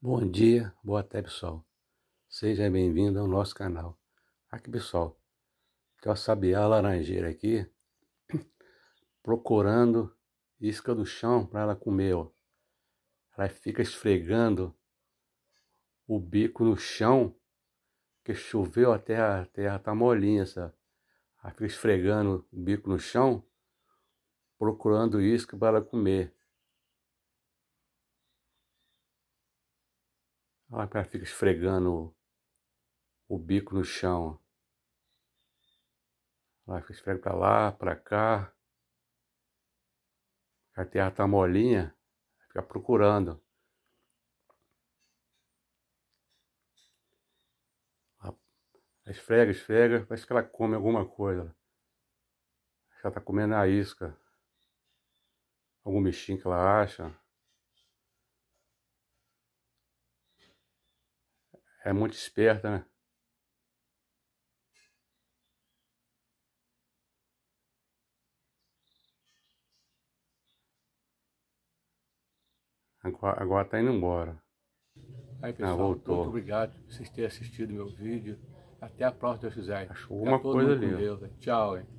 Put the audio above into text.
Bom dia, boa tarde pessoal. Seja bem-vindo ao nosso canal. Aqui pessoal, tem uma sabiá laranjeira aqui, procurando isca do chão para ela comer. Ó. Ela fica esfregando o bico no chão, porque choveu a terra, a terra tá molinha, sabe? Ela fica esfregando o bico no chão, procurando isca para ela comer. Olha o fica esfregando o, bico no chão. Olha, fica esfrega pra lá, pra cá. A terra tá molinha, fica procurando. Esfrega, esfrega, parece que ela come alguma coisa. Ela tá comendo a isca. Algum bichinho que ela acha. É muito esperta, né? Agora, agora tá indo embora. Aí, ah, pessoal, ah, voltou. muito obrigado por vocês terem assistido meu vídeo. Até a próxima, Deus quiser. Achou uma coisa ali. Né? Tchau, hein?